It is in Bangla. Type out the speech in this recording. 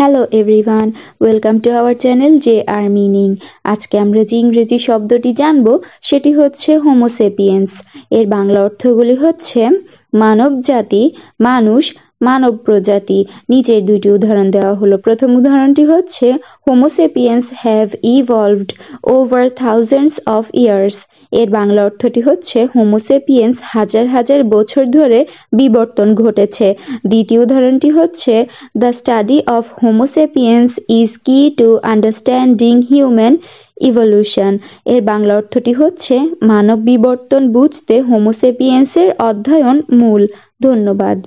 hello everyone welcome to our channel J R meaning আজকে আমরা যে ইংরেজি শব্দটি জানব সেটি হচ্ছে হোমোসেপিয়েন্স এর বাংলা অর্থগুলি হচ্ছে মানব জাতি মানুষ মানব প্রজাতি নিচের দুটি উদাহরণ দেওয়া হলো প্রথম উদাহরণটি হচ্ছে homo sapiens have evolved over thousands of years এর বাংলা অর্থটি হচ্ছে হোমোসেপিয়েন্স হাজার হাজার বছর ধরে বিবর্তন ঘটেছে দ্বিতীয় উদাহরণটি হচ্ছে the study of homo sapiens is key to understanding human evolution এর বাংলা অর্থটি হচ্ছে মানব বিবর্তন বুঝতে হোমোসেপিয়েন্সের অধ্যয়ন মূল ধন্যবাদ